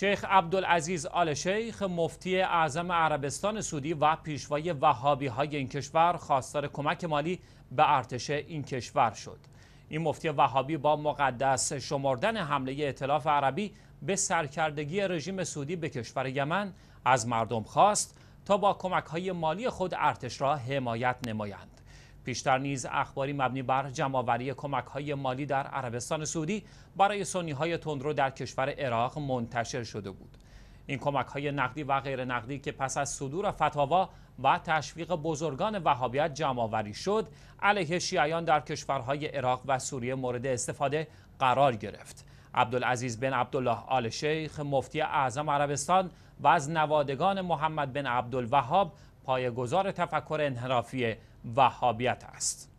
شیخ عبدالعزیز آل شیخ مفتی اعظم عربستان سعودی و پیشوای وهابی های این کشور خواستار کمک مالی به ارتش این کشور شد این مفتی وهابی با مقدس شمردن حمله اطلاف عربی به سرکردگی رژیم سعودی به کشور یمن از مردم خواست تا با کمک های مالی خود ارتش را حمایت نمایند پیشتر نیز اخباری مبنی بر جمعوری کمک های مالی در عربستان سعودی برای سنی های تندرو در کشور عراق منتشر شده بود این کمک های نقدی و غیر نقدی که پس از صدور فتاوا و تشویق بزرگان وهابیت جمعآوری شد علیه شیعیان در کشورهای عراق و سوریه مورد استفاده قرار گرفت عبدالعزیز بن عبدالله آل شیخ مفتی اعظم عربستان و از نوادگان محمد بن عبدالوهاب پایگزار تفکر انحرافی وهابیت است